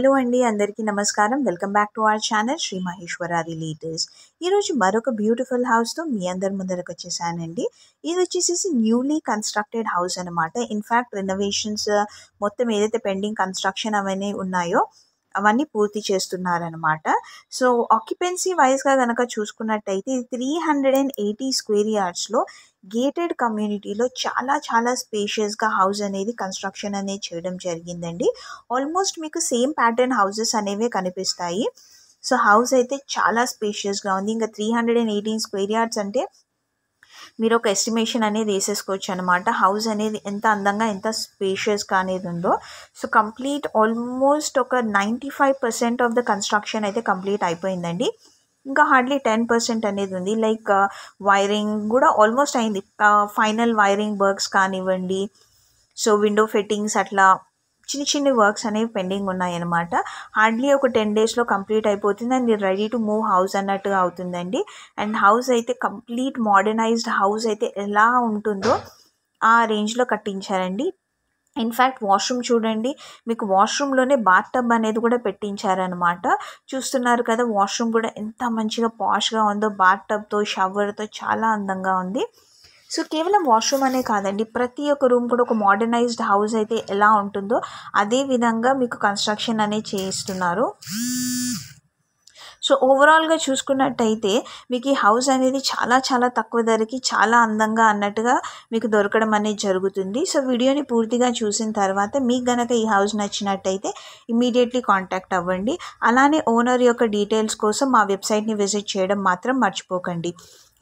hello అండి అందరికీ నమస్కారం welcome back to our channel Shri మహేశ్వరాది లీటర్స్ ఈరోజు మరొక బ్యూటిఫుల్ హౌస్తో మీ అందరి ముందరకు వచ్చేసానండి ఇది వచ్చేసేసి న్యూలీ కన్స్ట్రక్టెడ్ హౌస్ అనమాట ఇన్ఫ్యాక్ట్ రెనోవేషన్స్ మొత్తం ఏదైతే పెండింగ్ కన్స్ట్రక్షన్ అవన్నీ ఉన్నాయో అవన్నీ పూర్తి చేస్తున్నారనమాట సో ఆక్యుపెన్సీ వైజ్గా కనుక చూసుకున్నట్టయితే ఇది three hundred and eighty square యార్డ్స్లో గేటెడ్ కమ్యూనిటీలో చాలా చాలా స్పేషియస్గా హౌస్ అనేది కన్స్ట్రక్షన్ అనేది చేయడం జరిగిందండి ఆల్మోస్ట్ మీకు సేమ్ ప్యాటర్న్ హౌసెస్ అనేవి కనిపిస్తాయి సో హౌస్ అయితే చాలా స్పేషియస్గా ఉంది ఇంకా three hundred and eighteen square yards అంటే మీరు ఒక ఎస్టిమేషన్ అనేది వేసేసుకోవచ్చు అనమాట హౌస్ అనేది ఎంత అందంగా ఎంత స్పేషియస్గా అనేది ఉందో సో కంప్లీట్ ఆల్మోస్ట్ ఒక ninety five percent of the construction అయితే కంప్లీట్ అయిపోయిందండి ఇంకా హార్డ్లీ టెన్ పర్సెంట్ అనేది ఉంది లైక్ వైరింగ్ uh, కూడా ఆల్మోస్ట్ అయింది ఫైనల్ వైరింగ్ వర్క్స్ కానివ్వండి సో విండో ఫిట్టింగ్స్ అట్లా చిన్న చిన్న వర్క్స్ అనేవి పెండింగ్ ఉన్నాయన్నమాట హార్డ్లీ ఒక టెన్ డేస్లో కంప్లీట్ అయిపోతుంది and ready to move house అన్నట్టుగా అవుతుందండి అండ్ హౌస్ అయితే కంప్లీట్ మోడర్నైజ్డ్ హౌస్ అయితే ఎలా ఉంటుందో ఆ రేంజ్లో కట్టించారండి ఇన్ఫ్యాక్ట్ వాష్రూమ్ చూడండి మీకు వాష్రూమ్లోనే బాత్ టబ్ అనేది కూడా పెట్టించారనమాట చూస్తున్నారు కదా వాష్రూమ్ కూడా ఎంత మంచిగా పాష్గా ఉందో బాత్ టబ్తో షవర్తో చాలా అందంగా ఉంది సో కేవలం వాష్రూమ్ అనే కాదండి ప్రతి ఒక్క రూమ్ కూడా ఒక మోడర్నైజ్డ్ హౌస్ అయితే ఎలా ఉంటుందో అదే విధంగా మీకు కన్స్ట్రక్షన్ అనేది చేయిస్తున్నారు సో ఓవరాల్గా చూసుకున్నట్టయితే మీకు ఈ హౌస్ అనేది చాలా చాలా తక్కువ ధరకి చాలా అందంగా అన్నట్టుగా మీకు దొరకడం అనేది జరుగుతుంది సో వీడియోని పూర్తిగా చూసిన తర్వాత మీకు గనక ఈ హౌస్ నచ్చినట్టయితే ఇమీడియట్లీ కాంటాక్ట్ అవ్వండి అలానే ఓనర్ యొక్క డీటెయిల్స్ కోసం మా వెబ్సైట్ని విజిట్ చేయడం మాత్రం మర్చిపోకండి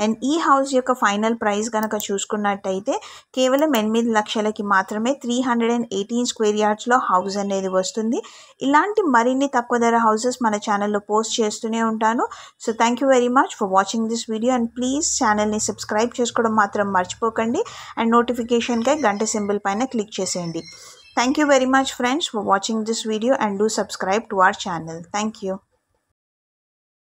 అండ్ ఈ హౌస్ యొక్క ఫైనల్ ప్రైస్ కనుక చూసుకున్నట్టయితే కేవలం ఎనిమిది లక్షలకి మాత్రమే three hundred and eighteen square యార్డ్స్లో హౌస్ అనేది వస్తుంది ఇలాంటి మరిన్ని తక్కువ ధర హౌసెస్ మన ఛానల్లో పోస్ట్ చేస్తూనే ఉంటాను so thank you very much for watching this video and please ఛానల్ని సబ్స్క్రైబ్ చేసుకోవడం మాత్రం మర్చిపోకండి అండ్ నోటిఫికేషన్కై గంట సింబల్ పైన క్లిక్ చేసేయండి thank you very much friends for watching this video and do subscribe to our channel thank you